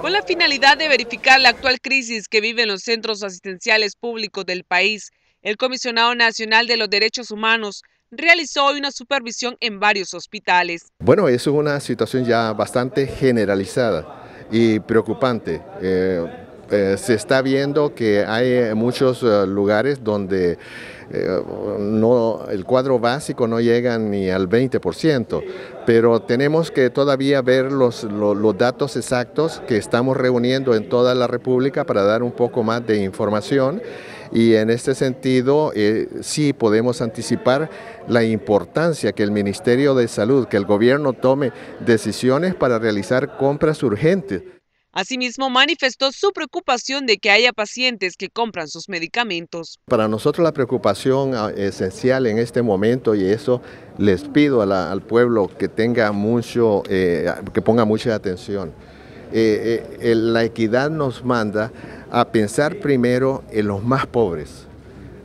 con la finalidad de verificar la actual crisis que viven los centros asistenciales públicos del país. El comisionado nacional de los derechos humanos realizó hoy una supervisión en varios hospitales. Bueno, eso es una situación ya bastante generalizada y preocupante. Eh, eh, se está viendo que hay eh, muchos eh, lugares donde no, el cuadro básico no llega ni al 20%, pero tenemos que todavía ver los, datos exactos que estamos reuniendo en toda la República para dar un poco más de información y en este sentido sí podemos anticipar la importancia que el Ministerio de Salud, que el gobierno tome decisiones para realizar compras urgentes. Asimismo, manifestó su preocupación de que haya pacientes que compran sus medicamentos. Para nosotros la preocupación ah, esencial en este momento y eso les pido al pueblo que tenga mucho, eh, que ponga mucha atención. Eh, eh, la equidad nos manda a pensar primero en los más pobres.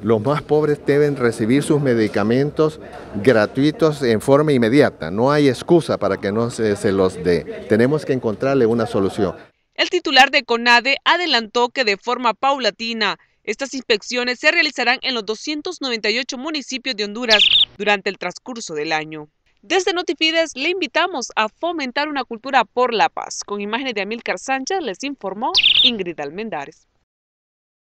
Los más pobres deben recibir sus medicamentos gratuitos en forma inmediata. No hay excusa para que no se, se los dé. Tenemos que encontrarle una solución. El titular de CONADE adelantó que de forma paulatina estas inspecciones se realizarán en los 298 municipios de Honduras durante el transcurso del año. Desde Notifides le invitamos a fomentar una cultura por la paz. Con imágenes de Amílcar Sánchez les informó Ingrid Almendares.